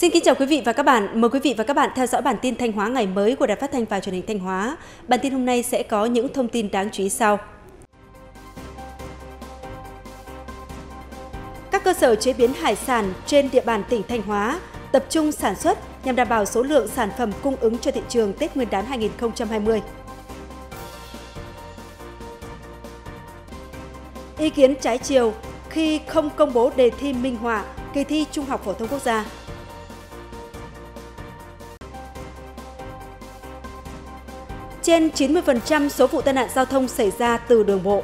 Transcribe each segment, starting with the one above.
Xin kính chào quý vị và các bạn. Mời quý vị và các bạn theo dõi bản tin Thanh Hóa ngày mới của Đài Phát thanh và Truyền hình Thanh Hóa. Bản tin hôm nay sẽ có những thông tin đáng chú ý sau. Các cơ sở chế biến hải sản trên địa bàn tỉnh Thanh Hóa tập trung sản xuất nhằm đảm bảo số lượng sản phẩm cung ứng cho thị trường Tết Nguyên đán 2020. Ý kiến trái chiều khi không công bố đề thi minh họa kỳ thi Trung học phổ thông quốc gia trên 90% số vụ tai nạn giao thông xảy ra từ đường bộ.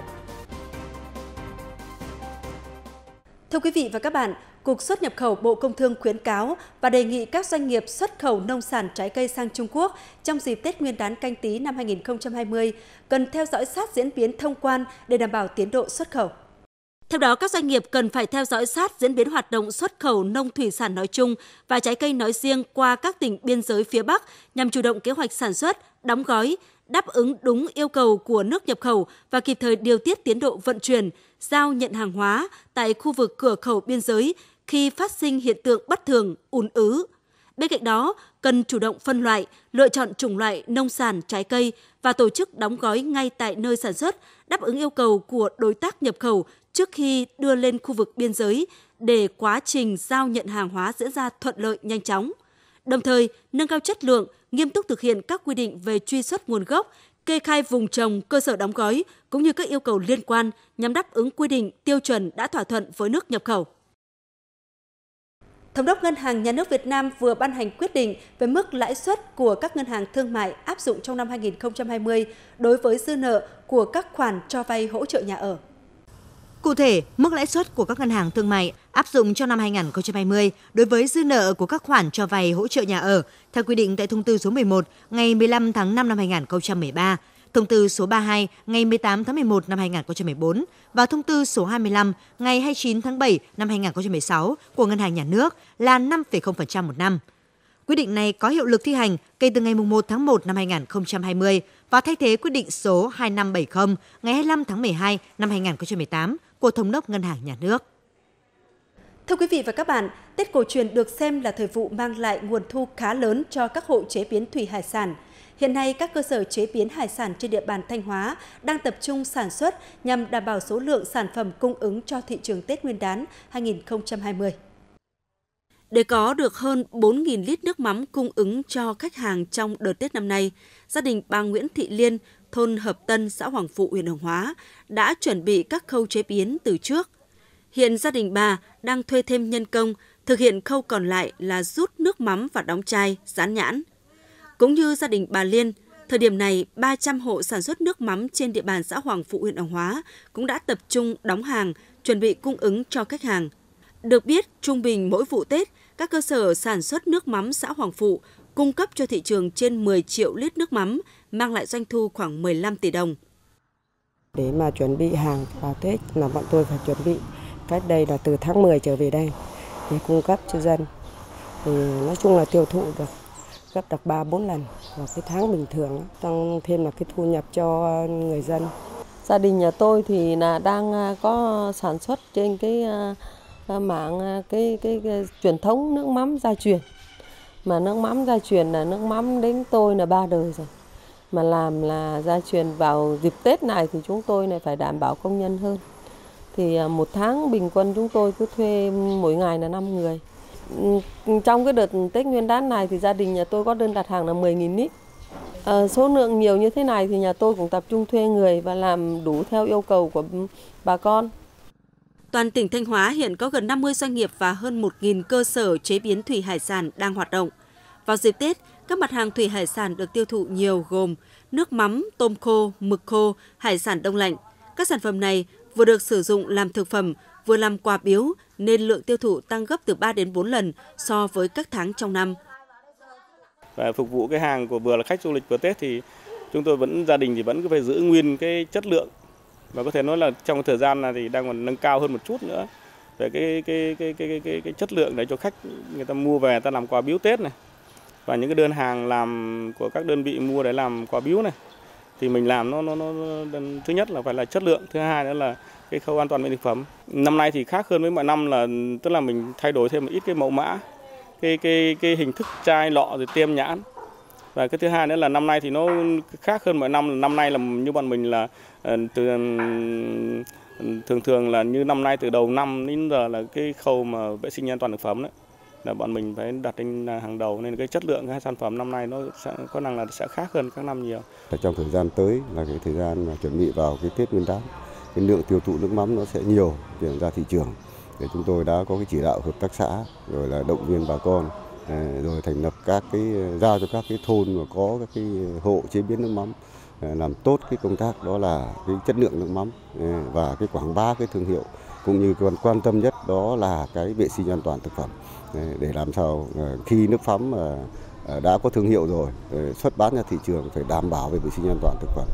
Thưa quý vị và các bạn, Cục xuất nhập khẩu Bộ Công Thương khuyến cáo và đề nghị các doanh nghiệp xuất khẩu nông sản trái cây sang Trung Quốc trong dịp Tết Nguyên đán canh tí năm 2020 cần theo dõi sát diễn biến thông quan để đảm bảo tiến độ xuất khẩu. Theo đó, các doanh nghiệp cần phải theo dõi sát diễn biến hoạt động xuất khẩu nông thủy sản nói chung và trái cây nói riêng qua các tỉnh biên giới phía Bắc nhằm chủ động kế hoạch sản xuất, đóng gói, đáp ứng đúng yêu cầu của nước nhập khẩu và kịp thời điều tiết tiến độ vận chuyển, giao nhận hàng hóa tại khu vực cửa khẩu biên giới khi phát sinh hiện tượng bất thường, ùn ứ. Bên cạnh đó, cần chủ động phân loại, lựa chọn chủng loại nông sản, trái cây và tổ chức đóng gói ngay tại nơi sản xuất, đáp ứng yêu cầu của đối tác nhập khẩu trước khi đưa lên khu vực biên giới để quá trình giao nhận hàng hóa diễn ra thuận lợi nhanh chóng. Đồng thời, nâng cao chất lượng, nghiêm túc thực hiện các quy định về truy xuất nguồn gốc, kê khai vùng trồng, cơ sở đóng gói cũng như các yêu cầu liên quan nhằm đáp ứng quy định tiêu chuẩn đã thỏa thuận với nước nhập khẩu. Thống đốc Ngân hàng Nhà nước Việt Nam vừa ban hành quyết định về mức lãi suất của các ngân hàng thương mại áp dụng trong năm 2020 đối với dư nợ của các khoản cho vay hỗ trợ nhà ở. Cụ thể, mức lãi suất của các ngân hàng thương mại áp dụng cho năm 2020 đối với dư nợ của các khoản cho vay hỗ trợ nhà ở theo quy định tại Thông tư số 11 ngày 15 tháng 5 năm 2013, Thông tư số 32 ngày 18 tháng 11 năm 2014 và Thông tư số 25 ngày 29 tháng 7 năm 2016 của Ngân hàng Nhà nước là 5,0% một năm. Quyết định này có hiệu lực thi hành kể từ ngày 1 tháng 1 năm 2020 và thay thế quyết định số 2570 ngày 25 tháng 12 năm 2018 của Thống đốc Ngân hàng Nhà nước. Thưa quý vị và các bạn, Tết cổ truyền được xem là thời vụ mang lại nguồn thu khá lớn cho các hộ chế biến thủy hải sản. Hiện nay, các cơ sở chế biến hải sản trên địa bàn Thanh Hóa đang tập trung sản xuất nhằm đảm bảo số lượng sản phẩm cung ứng cho thị trường Tết Nguyên đán 2020. Để có được hơn 4.000 lít nước mắm cung ứng cho khách hàng trong đợt Tết năm nay, gia đình bà Nguyễn Thị Liên, thôn Hợp Tân, xã Hoàng Phụ, huyện Hồng Hóa đã chuẩn bị các khâu chế biến từ trước. Hiện gia đình bà đang thuê thêm nhân công, thực hiện khâu còn lại là rút nước mắm và đóng chai, dán nhãn. Cũng như gia đình bà Liên, thời điểm này 300 hộ sản xuất nước mắm trên địa bàn xã Hoàng Phụ, huyện Hồng Hóa cũng đã tập trung đóng hàng, chuẩn bị cung ứng cho khách hàng. Được biết, trung bình mỗi vụ Tết, các cơ sở sản xuất nước mắm xã Hoàng Phụ cung cấp cho thị trường trên 10 triệu lít nước mắm, mang lại doanh thu khoảng 15 tỷ đồng. Để mà chuẩn bị hàng vào Tết là bọn tôi phải chuẩn bị cách đây là từ tháng 10 trở về đây để cung cấp cho dân. Thì nói chung là tiêu thụ được gấp được 3 4 lần vào cái tháng bình thường tăng thêm là cái thu nhập cho người dân. Gia đình nhà tôi thì là đang à, có sản xuất trên cái à, à, mạng cái cái, cái, cái truyền thống nước mắm gia truyền mà nước mắm gia truyền là nước mắm đến tôi là ba đời rồi mà làm là gia truyền vào dịp Tết này thì chúng tôi này phải đảm bảo công nhân hơn thì à, một tháng bình quân chúng tôi cứ thuê mỗi ngày là 5 người trong cái đợt Tết Nguyên đán này thì gia đình nhà tôi có đơn đặt hàng là 10.000 lít à, số lượng nhiều như thế này thì nhà tôi cũng tập trung thuê người và làm đủ theo yêu cầu của bà con Toàn tỉnh Thanh Hóa hiện có gần 50 doanh nghiệp và hơn 1.000 cơ sở chế biến thủy hải sản đang hoạt động. Vào dịp Tết, các mặt hàng thủy hải sản được tiêu thụ nhiều gồm nước mắm, tôm khô, mực khô, hải sản đông lạnh. Các sản phẩm này vừa được sử dụng làm thực phẩm, vừa làm quà biếu nên lượng tiêu thụ tăng gấp từ 3 đến 4 lần so với các tháng trong năm. Và phục vụ cái hàng của vừa là khách du lịch vừa Tết thì chúng tôi vẫn gia đình thì vẫn cứ phải giữ nguyên cái chất lượng và có thể nói là trong thời gian này thì đang còn nâng cao hơn một chút nữa về cái cái cái cái cái, cái, cái chất lượng để cho khách người ta mua về ta làm quà biếu Tết này và những cái đơn hàng làm của các đơn vị mua để làm quà biếu này thì mình làm nó nó nó thứ nhất là phải là chất lượng thứ hai nữa là cái khâu an toàn vệ sinh thực phẩm năm nay thì khác hơn với mọi năm là tức là mình thay đổi thêm một ít cái mẫu mã cái cái cái hình thức chai lọ rồi tem nhãn và cái thứ hai nữa là năm nay thì nó khác hơn mọi năm năm nay là như bọn mình là ờ, từ ừ, thường thường là như năm nay từ đầu năm đến giờ là cái khâu mà vệ sinh an toàn thực phẩm đấy là bọn mình phải đặt lên hàng đầu nên cái chất lượng các sản phẩm năm nay nó sẽ có năng là sẽ khác hơn các năm nhiều. Trong thời gian tới là cái thời gian mà chuẩn bị vào cái Tết Nguyên đán, cái lượng tiêu thụ nước mắm nó sẽ nhiều chuyển ra thị trường. Để chúng tôi đã có cái chỉ đạo hợp tác xã rồi là động viên bà con À, rồi thành lập các cái giao cho các cái thôn mà có các cái hộ chế biến nước mắm à, làm tốt cái công tác đó là cái chất lượng nước mắm à, và cái quảng bá cái thương hiệu cũng như còn quan tâm nhất đó là cái vệ sinh an toàn thực phẩm để làm sao khi nước mắm đã có thương hiệu rồi xuất bán ra thị trường phải đảm bảo về vệ sinh an toàn thực phẩm.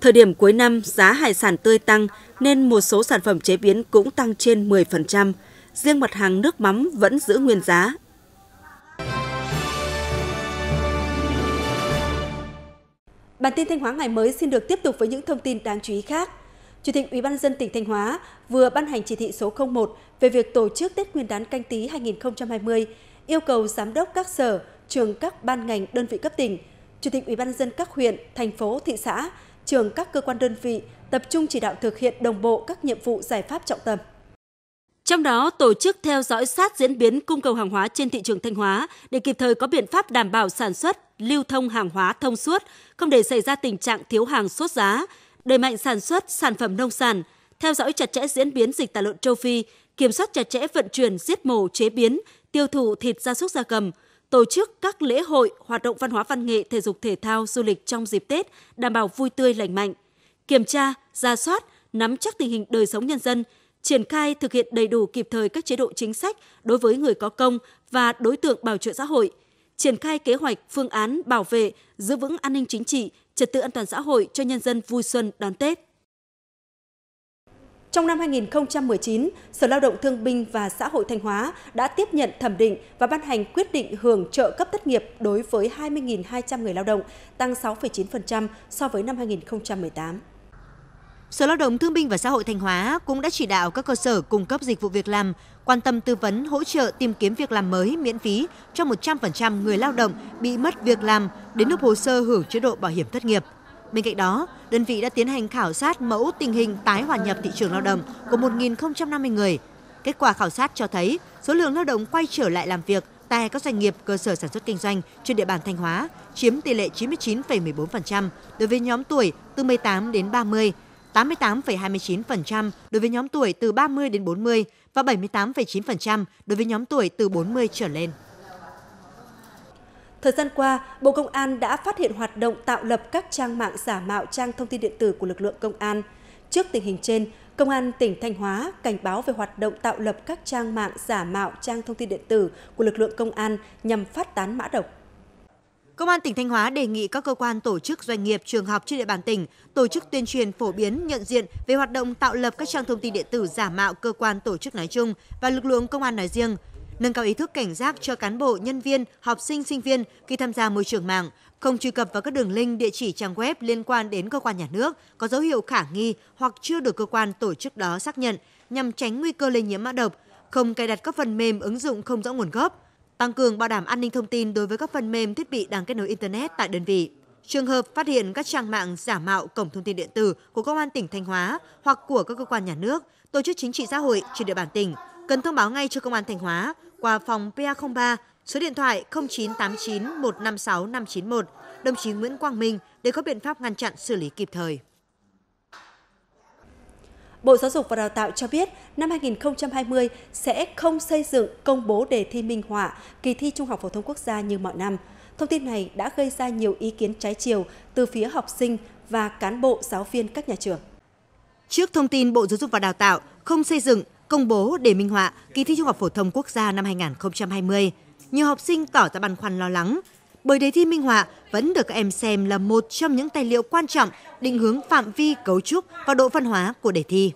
Thời điểm cuối năm giá hải sản tươi tăng nên một số sản phẩm chế biến cũng tăng trên 10%. Riêng mặt hàng nước mắm vẫn giữ nguyên giá Bản tin Thanh Hóa ngày mới xin được tiếp tục với những thông tin đáng chú ý khác. Chủ tịch Ủy ban dân tỉnh Thanh Hóa vừa ban hành chỉ thị số 01 về việc tổ chức Tết Nguyên đán canh tí 2020, yêu cầu giám đốc các sở, trường các ban ngành đơn vị cấp tỉnh, chủ tịch Ủy ban dân các huyện, thành phố, thị xã, trường các cơ quan đơn vị tập trung chỉ đạo thực hiện đồng bộ các nhiệm vụ giải pháp trọng tâm. Trong đó, tổ chức theo dõi sát diễn biến cung cầu hàng hóa trên thị trường Thanh Hóa để kịp thời có biện pháp đảm bảo sản xuất, lưu thông hàng hóa thông suốt, không để xảy ra tình trạng thiếu hàng sốt giá, đẩy mạnh sản xuất sản phẩm nông sản, theo dõi chặt chẽ diễn biến dịch tả lợn châu Phi, kiểm soát chặt chẽ vận chuyển, giết mổ, chế biến, tiêu thụ thịt gia súc gia cầm, tổ chức các lễ hội, hoạt động văn hóa văn nghệ, thể dục thể thao, du lịch trong dịp Tết đảm bảo vui tươi lành mạnh. Kiểm tra, ra soát, nắm chắc tình hình đời sống nhân dân, triển khai thực hiện đầy đủ kịp thời các chế độ chính sách đối với người có công và đối tượng bảo trợ xã hội, triển khai kế hoạch, phương án bảo vệ, giữ vững an ninh chính trị, trật tự an toàn xã hội cho nhân dân vui xuân đón Tết. Trong năm 2019, Sở Lao động Thương binh và Xã hội Thanh Hóa đã tiếp nhận thẩm định và ban hành quyết định hưởng trợ cấp thất nghiệp đối với 20.200 người lao động, tăng 6,9% so với năm 2018. Sở Lao động Thương binh và Xã hội Thanh Hóa cũng đã chỉ đạo các cơ sở cung cấp dịch vụ việc làm quan tâm tư vấn hỗ trợ tìm kiếm việc làm mới miễn phí cho 100% người lao động bị mất việc làm đến nộp hồ sơ hưởng chế độ bảo hiểm thất nghiệp. Bên cạnh đó, đơn vị đã tiến hành khảo sát mẫu tình hình tái hòa nhập thị trường lao động của 1.050 người. Kết quả khảo sát cho thấy số lượng lao động quay trở lại làm việc tại các doanh nghiệp cơ sở sản xuất kinh doanh trên địa bàn Thanh Hóa chiếm tỷ lệ 99,14% đối với nhóm tuổi từ 18 đến 30 88,29% đối với nhóm tuổi từ 30 đến 40 và 78,9% đối với nhóm tuổi từ 40 trở lên. Thời gian qua, Bộ Công an đã phát hiện hoạt động tạo lập các trang mạng giả mạo trang thông tin điện tử của lực lượng công an. Trước tình hình trên, Công an tỉnh Thanh Hóa cảnh báo về hoạt động tạo lập các trang mạng giả mạo trang thông tin điện tử của lực lượng công an nhằm phát tán mã độc Công an tỉnh Thanh Hóa đề nghị các cơ quan tổ chức doanh nghiệp trường học trên địa bàn tỉnh tổ chức tuyên truyền phổ biến nhận diện về hoạt động tạo lập các trang thông tin điện tử giả mạo cơ quan tổ chức nói chung và lực lượng công an nói riêng, nâng cao ý thức cảnh giác cho cán bộ, nhân viên, học sinh, sinh viên khi tham gia môi trường mạng, không truy cập vào các đường link, địa chỉ trang web liên quan đến cơ quan nhà nước có dấu hiệu khả nghi hoặc chưa được cơ quan tổ chức đó xác nhận nhằm tránh nguy cơ lây nhiễm mã độc, không cài đặt các phần mềm ứng dụng không rõ nguồn gốc, tăng cường bảo đảm an ninh thông tin đối với các phần mềm thiết bị đang kết nối Internet tại đơn vị. Trường hợp phát hiện các trang mạng giả mạo cổng thông tin điện tử của Công an tỉnh Thanh Hóa hoặc của các cơ quan nhà nước, tổ chức chính trị xã hội trên địa bàn tỉnh, cần thông báo ngay cho Công an Thanh Hóa qua phòng PA03 số điện thoại 0989 156 591, đồng chí Nguyễn Quang Minh để có biện pháp ngăn chặn xử lý kịp thời. Bộ Giáo dục và Đào tạo cho biết năm 2020 sẽ không xây dựng công bố đề thi minh họa kỳ thi Trung học phổ thông quốc gia như mọi năm. Thông tin này đã gây ra nhiều ý kiến trái chiều từ phía học sinh và cán bộ giáo viên các nhà trường. Trước thông tin Bộ Giáo dục và Đào tạo không xây dựng công bố đề minh họa kỳ thi Trung học phổ thông quốc gia năm 2020, nhiều học sinh tỏ ra băn khoăn lo lắng bởi đề thi minh họa vẫn được các em xem là một trong những tài liệu quan trọng định hướng phạm vi cấu trúc và độ văn hóa của đề thi.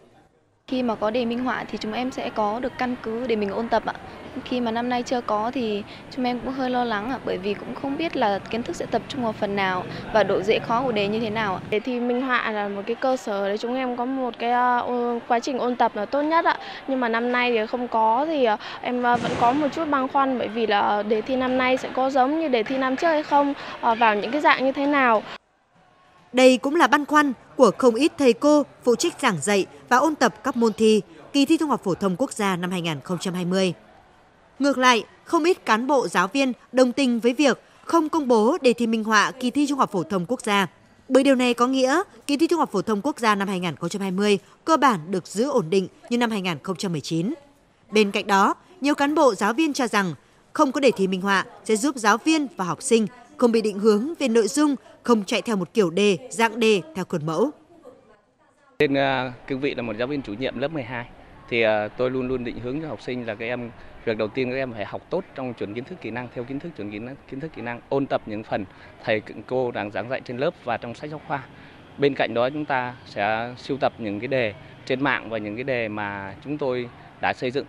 Khi mà có đề minh họa thì chúng em sẽ có được căn cứ để mình ôn tập ạ khi mà năm nay chưa có thì chúng em cũng hơi lo lắng ạ bởi vì cũng không biết là kiến thức sẽ tập trung vào phần nào và độ dễ khó của đề như thế nào ạ. Đề thi minh họa là một cái cơ sở để chúng em có một cái ờ, quá trình ôn tập là tốt nhất ạ. Nhưng mà năm nay thì không có thì ờ, em ờ, vẫn có một chút băn khoăn bởi vì là đề thi năm nay sẽ có giống như đề thi năm trước hay không vào những cái dạng như thế nào. Đây cũng là băn khoăn của không ít thầy cô phụ trách giảng dạy và ôn tập các môn thi kỳ thi Trung học phổ thông quốc gia năm 2020. Ngược lại, không ít cán bộ giáo viên đồng tình với việc không công bố đề thi minh họa kỳ thi Trung học phổ thông quốc gia. Bởi điều này có nghĩa kỳ thi Trung học phổ thông quốc gia năm 2020 cơ bản được giữ ổn định như năm 2019. Bên cạnh đó, nhiều cán bộ giáo viên cho rằng không có đề thi minh họa sẽ giúp giáo viên và học sinh không bị định hướng về nội dung, không chạy theo một kiểu đề, dạng đề theo khuôn mẫu. Trên à, cương vị là một giáo viên chủ nhiệm lớp 12 thì à, tôi luôn luôn định hướng cho học sinh là các em việc đầu tiên các em phải học tốt trong chuẩn kiến thức kỹ năng theo kiến thức chuẩn kiến kiến thức kỹ năng ôn tập những phần thầy cô đang giảng dạy trên lớp và trong sách giáo khoa bên cạnh đó chúng ta sẽ sưu tập những cái đề trên mạng và những cái đề mà chúng tôi đã xây dựng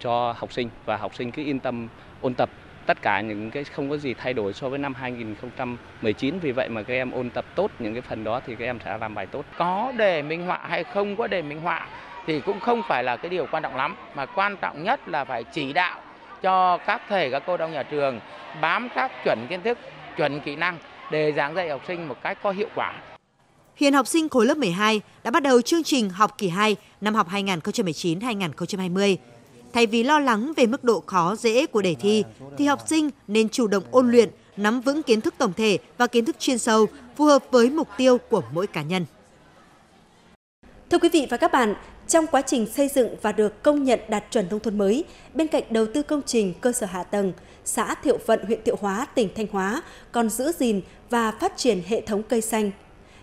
cho học sinh và học sinh cứ yên tâm ôn tập tất cả những cái không có gì thay đổi so với năm 2019 vì vậy mà các em ôn tập tốt những cái phần đó thì các em sẽ làm bài tốt có đề minh họa hay không có đề minh họa thì cũng không phải là cái điều quan trọng lắm mà quan trọng nhất là phải chỉ đạo cho các thầy các cô trong nhà trường bám các chuẩn kiến thức, chuẩn kỹ năng để giảng dạy học sinh một cách có hiệu quả. Hiện học sinh khối lớp 12 đã bắt đầu chương trình học kỳ 2 năm học 2019-2020. Thay vì lo lắng về mức độ khó dễ của đề thi, thì học sinh nên chủ động ôn luyện, nắm vững kiến thức tổng thể và kiến thức chuyên sâu phù hợp với mục tiêu của mỗi cá nhân. Thưa quý vị và các bạn, trong quá trình xây dựng và được công nhận đạt chuẩn nông thôn mới, bên cạnh đầu tư công trình cơ sở hạ tầng, xã Thiệu Vận, huyện Thiệu Hóa, tỉnh Thanh Hóa còn giữ gìn và phát triển hệ thống cây xanh.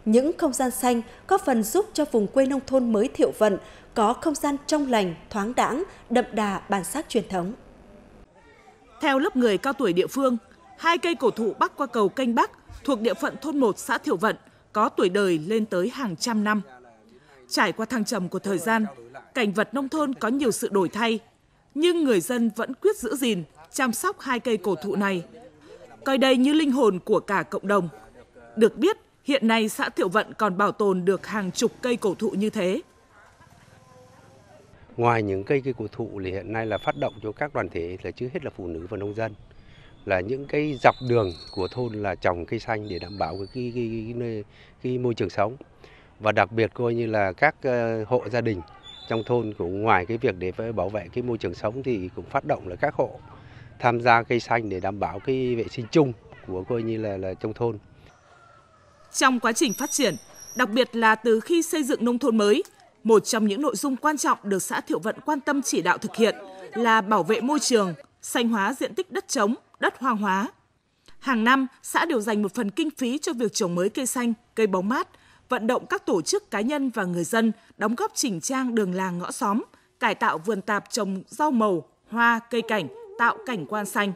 Những không gian xanh có phần giúp cho vùng quê nông thôn mới Thiệu Vận có không gian trong lành, thoáng đãng, đậm đà bản sắc truyền thống. Theo lớp người cao tuổi địa phương, hai cây cổ thụ bắc qua cầu kênh Bắc thuộc địa phận thôn 1 xã Thiệu Vận có tuổi đời lên tới hàng trăm năm. Trải qua thăng trầm của thời gian, cảnh vật nông thôn có nhiều sự đổi thay, nhưng người dân vẫn quyết giữ gìn, chăm sóc hai cây cổ thụ này, coi đây như linh hồn của cả cộng đồng. Được biết, hiện nay xã Thiệu Vận còn bảo tồn được hàng chục cây cổ thụ như thế. Ngoài những cây cây cổ thụ thì hiện nay là phát động cho các đoàn thể là trước hết là phụ nữ và nông dân là những cái dọc đường của thôn là trồng cây xanh để đảm bảo cái cái, cái, cái, cái môi trường sống và đặc biệt coi như là các ờ, hộ gia đình trong thôn cũng ngoài cái việc để bảo vệ cái môi trường sống thì cũng phát động là các hộ tham gia cây xanh để đảm bảo cái vệ sinh chung của coi như là là trong thôn. Trong quá trình phát triển, đặc biệt là từ khi xây dựng nông thôn mới, một trong những nội dung quan trọng được xã Thiệu Vận quan tâm chỉ đạo thực hiện là bảo vệ môi trường, xanh hóa diện tích đất trống, đất hoang hóa. Hàng năm, xã đều dành một phần kinh phí cho việc trồng mới cây xanh, cây bóng mát – vận động các tổ chức cá nhân và người dân đóng góp chỉnh trang đường làng ngõ xóm, cải tạo vườn tạp trồng rau màu, hoa, cây cảnh, tạo cảnh quan xanh.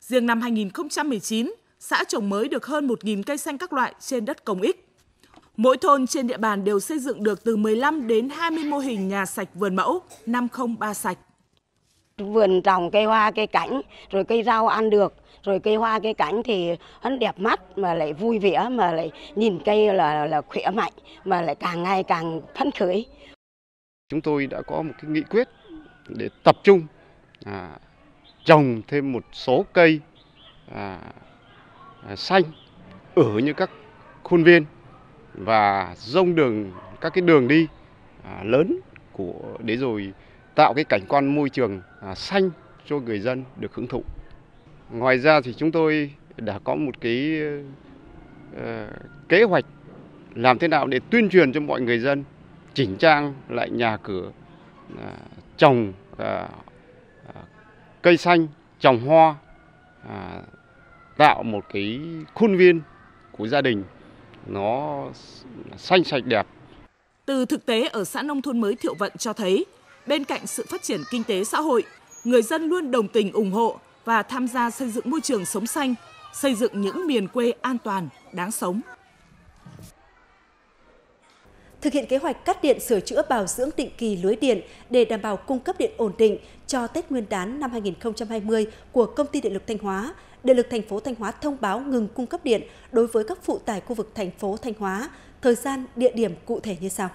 Riêng năm 2019, xã trồng mới được hơn 1.000 cây xanh các loại trên đất công ích. Mỗi thôn trên địa bàn đều xây dựng được từ 15 đến 20 mô hình nhà sạch vườn mẫu 503 sạch. Vườn trồng cây hoa, cây cảnh, rồi cây rau ăn được, rồi cây hoa cây cảnh thì hắn đẹp mắt mà lại vui vẻ mà lại nhìn cây là là khỏe mạnh mà lại càng ngày càng phấn khởi chúng tôi đã có một cái nghị quyết để tập trung à, trồng thêm một số cây à, à, xanh ở những các khuôn viên và rông đường các cái đường đi à, lớn của để rồi tạo cái cảnh quan môi trường à, xanh cho người dân được hưởng thụ Ngoài ra thì chúng tôi đã có một cái ờ, kế hoạch làm thế nào để tuyên truyền cho mọi người dân chỉnh trang lại nhà cửa, ờ, trồng ờ, cây xanh, trồng hoa, tạo một cái khuôn viên của gia đình nó xanh sạch đẹp. Từ thực tế ở xã nông thôn mới Thiệu Vận cho thấy, bên cạnh sự phát triển kinh tế xã hội, người dân luôn đồng tình ủng hộ và tham gia xây dựng môi trường sống xanh, xây dựng những miền quê an toàn, đáng sống. Thực hiện kế hoạch cắt điện sửa chữa bảo dưỡng định kỳ lưới điện để đảm bảo cung cấp điện ổn định cho Tết Nguyên đán năm 2020 của Công ty Điện lực Thanh Hóa, Điện lực thành phố Thanh Hóa thông báo ngừng cung cấp điện đối với các phụ tải khu vực thành phố Thanh Hóa, thời gian, địa điểm cụ thể như sau.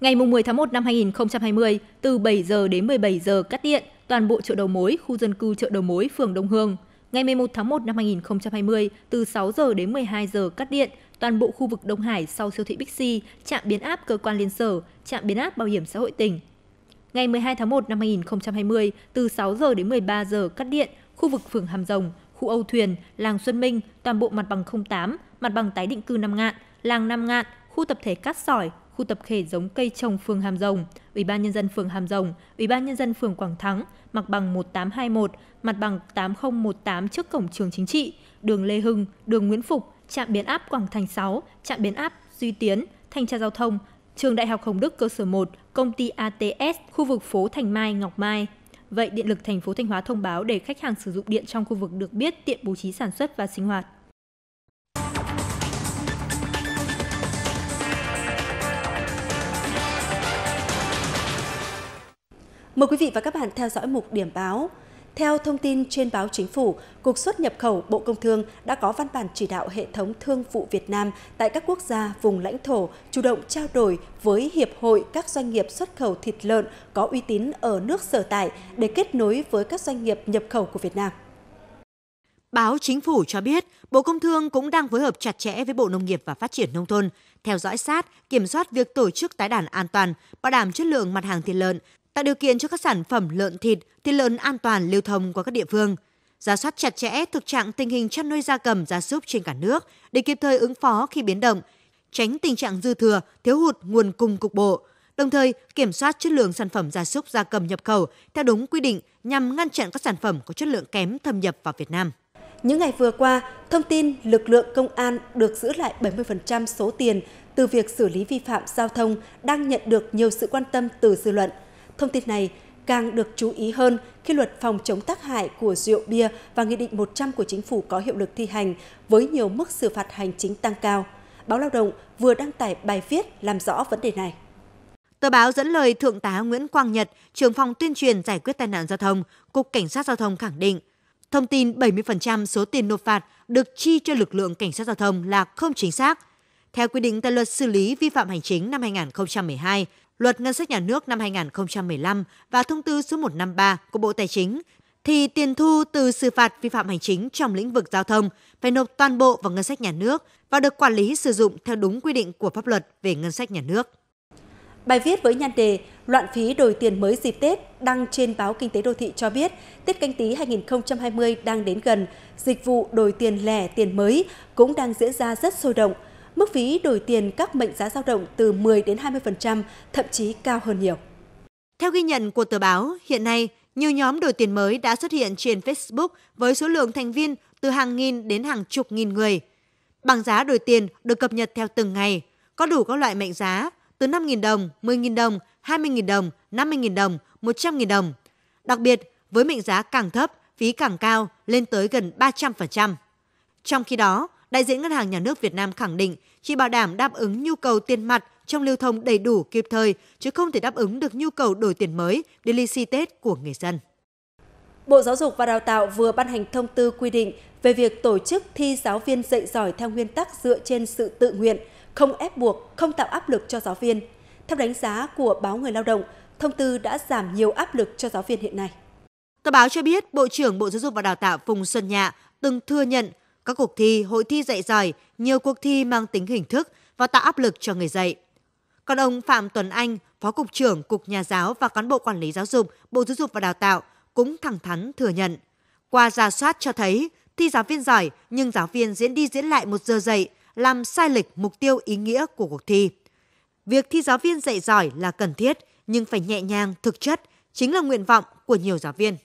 Ngày 10 tháng 1 năm 2020, từ 7 giờ đến 17 giờ cắt điện, toàn bộ chợ đầu mối, khu dân cư chợ đầu mối phường Đông Hương. Ngày 11 tháng 1 năm 2020, từ 6 giờ đến 12 giờ cắt điện, toàn bộ khu vực Đông Hải sau siêu thị Bixi, trạm biến áp cơ quan liên sở, trạm biến áp bảo hiểm xã hội tỉnh. Ngày 12 tháng 1 năm 2020, từ 6 giờ đến 13 giờ cắt điện, khu vực phường Hàm Rồng, khu Âu Thuyền, làng Xuân Minh, toàn bộ mặt bằng 08, mặt bằng tái định cư Nam Ngạn, làng Nam Ngạn, khu tập thể Cát Sỏi, khu tập thể giống cây trồng phường Hàm Rồng, Ủy ban nhân dân phường Hàm Rồng, Ủy ban nhân dân phường Quảng Thắng, mặt bằng 1821, mặt bằng 8018 trước cổng trường chính trị, đường Lê Hưng, đường Nguyễn Phục, trạm biến áp Quảng Thành 6, trạm biến áp Duy Tiến, thanh tra giao thông, trường Đại học Hồng Đức cơ sở 1, công ty ATS, khu vực phố Thành Mai, Ngọc Mai, Vậy, Điện lực thành phố Thanh Hóa thông báo để khách hàng sử dụng điện trong khu vực được biết tiện bố trí sản xuất và sinh hoạt. Mời quý vị và các bạn theo dõi mục điểm báo. Theo thông tin trên báo Chính phủ, Cục xuất nhập khẩu Bộ Công Thương đã có văn bản chỉ đạo hệ thống thương vụ Việt Nam tại các quốc gia vùng lãnh thổ chủ động trao đổi với Hiệp hội các doanh nghiệp xuất khẩu thịt lợn có uy tín ở nước sở tại để kết nối với các doanh nghiệp nhập khẩu của Việt Nam. Báo Chính phủ cho biết, Bộ Công Thương cũng đang phối hợp chặt chẽ với Bộ Nông nghiệp và Phát triển Nông thôn, theo dõi sát, kiểm soát việc tổ chức tái đàn an toàn, bảo đảm chất lượng mặt hàng thịt lợn, tạo điều kiện cho các sản phẩm lợn thịt, thịt lợn an toàn lưu thông qua các địa phương, giả soát chặt chẽ thực trạng tình hình chăn nuôi gia cầm gia súc trên cả nước để kịp thời ứng phó khi biến động, tránh tình trạng dư thừa, thiếu hụt nguồn cung cục bộ, đồng thời kiểm soát chất lượng sản phẩm gia súc gia cầm nhập khẩu theo đúng quy định nhằm ngăn chặn các sản phẩm có chất lượng kém thâm nhập vào Việt Nam. Những ngày vừa qua, thông tin lực lượng công an được giữ lại 70% số tiền từ việc xử lý vi phạm giao thông đang nhận được nhiều sự quan tâm từ dư luận – Thông tin này càng được chú ý hơn khi luật phòng chống tác hại của rượu bia và Nghị định 100 của Chính phủ có hiệu lực thi hành với nhiều mức xử phạt hành chính tăng cao. Báo Lao động vừa đăng tải bài viết làm rõ vấn đề này. Tờ báo dẫn lời Thượng tá Nguyễn Quang Nhật, trưởng phòng tuyên truyền giải quyết tai nạn giao thông, Cục Cảnh sát Giao thông khẳng định, thông tin 70% số tiền nộp phạt được chi cho lực lượng cảnh sát giao thông là không chính xác. Theo quy định tại luật xử lý vi phạm hành chính năm 2012, Luật Ngân sách Nhà nước năm 2015 và Thông tư số 153 của Bộ Tài chính thì tiền thu từ xử phạt vi phạm hành chính trong lĩnh vực giao thông phải nộp toàn bộ vào ngân sách nhà nước và được quản lý sử dụng theo đúng quy định của pháp luật về ngân sách nhà nước. Bài viết với nhan đề Loạn phí đổi tiền mới dịp Tết đăng trên báo Kinh tế Đô thị cho biết Tết canh tí 2020 đang đến gần, dịch vụ đổi tiền lẻ tiền mới cũng đang diễn ra rất sôi động – mức phí đổi tiền các mệnh giá dao động từ 10 đến 20%, thậm chí cao hơn nhiều. Theo ghi nhận của tờ báo, hiện nay nhiều nhóm đổi tiền mới đã xuất hiện trên Facebook với số lượng thành viên từ hàng nghìn đến hàng chục nghìn người. Bảng giá đổi tiền được cập nhật theo từng ngày, có đủ các loại mệnh giá từ 5.000 đồng, 10.000 đồng, 20.000 đồng, 50.000 đồng, 100.000 đồng. Đặc biệt, với mệnh giá càng thấp, phí càng cao lên tới gần 300%. Trong khi đó, đại diện Ngân hàng Nhà nước Việt Nam khẳng định chỉ bảo đảm đáp ứng nhu cầu tiền mặt trong lưu thông đầy đủ kịp thời, chứ không thể đáp ứng được nhu cầu đổi tiền mới để lì si Tết của người dân. Bộ Giáo dục và Đào tạo vừa ban hành thông tư quy định về việc tổ chức thi giáo viên dạy giỏi theo nguyên tắc dựa trên sự tự nguyện, không ép buộc, không tạo áp lực cho giáo viên. Theo đánh giá của báo Người Lao động, thông tư đã giảm nhiều áp lực cho giáo viên hiện nay. Tờ báo cho biết, Bộ trưởng Bộ Giáo dục và Đào tạo Phùng Xuân Nhạ từng thừa nhận các cuộc thi, hội thi dạy giỏi, nhiều cuộc thi mang tính hình thức và tạo áp lực cho người dạy. Còn ông Phạm Tuấn Anh, Phó Cục trưởng Cục Nhà giáo và Cán bộ Quản lý Giáo dục, Bộ Giáo dục và Đào tạo cũng thẳng thắn thừa nhận. Qua giả soát cho thấy, thi giáo viên giỏi nhưng giáo viên diễn đi diễn lại một giờ dạy, làm sai lệch mục tiêu ý nghĩa của cuộc thi. Việc thi giáo viên dạy giỏi là cần thiết nhưng phải nhẹ nhàng, thực chất, chính là nguyện vọng của nhiều giáo viên.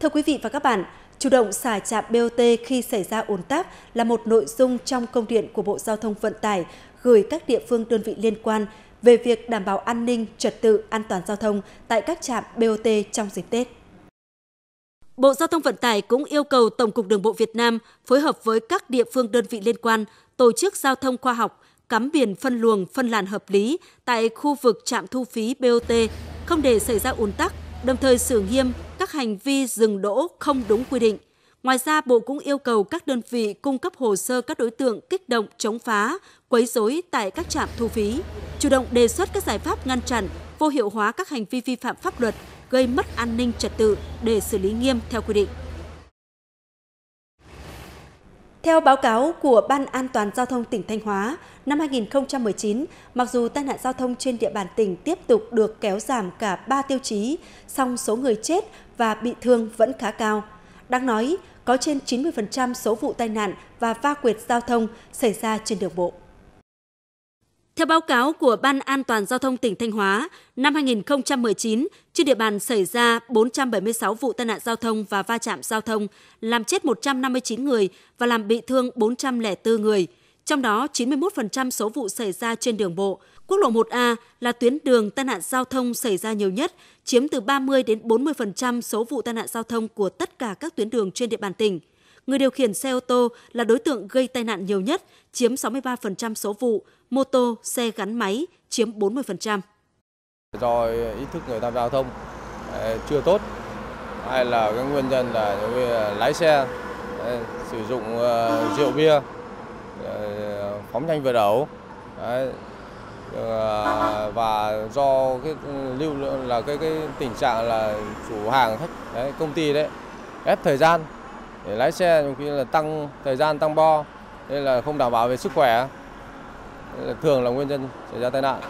Thưa quý vị và các bạn, chủ động xả trạm BOT khi xảy ra ồn tắc là một nội dung trong công điện của Bộ Giao thông Vận tải gửi các địa phương đơn vị liên quan về việc đảm bảo an ninh, trật tự, an toàn giao thông tại các trạm BOT trong dịp Tết. Bộ Giao thông Vận tải cũng yêu cầu Tổng cục Đường bộ Việt Nam phối hợp với các địa phương đơn vị liên quan tổ chức giao thông khoa học, cắm biển phân luồng, phân làn hợp lý tại khu vực trạm thu phí BOT, không để xảy ra ùn tắc, đồng thời xử nghiêm các hành vi dừng đỗ không đúng quy định. Ngoài ra, Bộ cũng yêu cầu các đơn vị cung cấp hồ sơ các đối tượng kích động chống phá, quấy rối tại các trạm thu phí, chủ động đề xuất các giải pháp ngăn chặn, vô hiệu hóa các hành vi vi phạm pháp luật, gây mất an ninh trật tự để xử lý nghiêm theo quy định. Theo báo cáo của Ban An toàn Giao thông tỉnh Thanh Hóa, năm 2019, mặc dù tai nạn giao thông trên địa bàn tỉnh tiếp tục được kéo giảm cả 3 tiêu chí, song số người chết và bị thương vẫn khá cao. Đáng nói, có trên 90% số vụ tai nạn và va quệt giao thông xảy ra trên đường bộ. Theo báo cáo của Ban An toàn Giao thông tỉnh Thanh Hóa, năm 2019, trên địa bàn xảy ra 476 vụ tai nạn giao thông và va chạm giao thông, làm chết 159 người và làm bị thương 404 người. Trong đó, 91% số vụ xảy ra trên đường bộ. Quốc lộ 1A là tuyến đường tai nạn giao thông xảy ra nhiều nhất, chiếm từ 30 đến 40% số vụ tai nạn giao thông của tất cả các tuyến đường trên địa bàn tỉnh người điều khiển xe ô tô là đối tượng gây tai nạn nhiều nhất, chiếm 63% số vụ, mô tô, xe gắn máy chiếm 40%. Do ý thức người tham gia giao thông ờ, chưa tốt hay là cái nguyên nhân là những ờ, lái xe ờ, sử dụng rượu bia phóng nhanh vượt ẩu và do cái ừ, lưu lượng là cái cái tình trạng là chủ hàng khách công ty đấy ép thời gian để lái xe nhiều khi là tăng thời gian tăng bo nên là không đảm bảo về sức khỏe thường là nguyên nhân xảy ra tai nạn.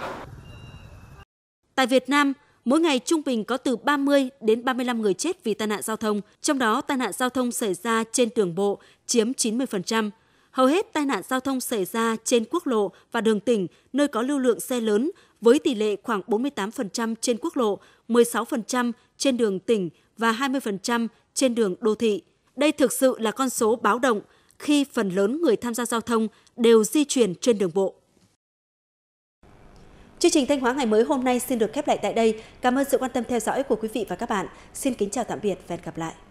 Tại Việt Nam, mỗi ngày trung bình có từ 30 đến 35 người chết vì tai nạn giao thông, trong đó tai nạn giao thông xảy ra trên đường bộ chiếm 90%. Hầu hết tai nạn giao thông xảy ra trên quốc lộ và đường tỉnh nơi có lưu lượng xe lớn với tỷ lệ khoảng 48% trên quốc lộ, 16% trên đường tỉnh và 20% trên đường đô thị. Đây thực sự là con số báo động khi phần lớn người tham gia giao thông đều di chuyển trên đường bộ. Chương trình Thanh Hóa ngày mới hôm nay xin được khép lại tại đây. Cảm ơn sự quan tâm theo dõi của quý vị và các bạn. Xin kính chào tạm biệt và hẹn gặp lại.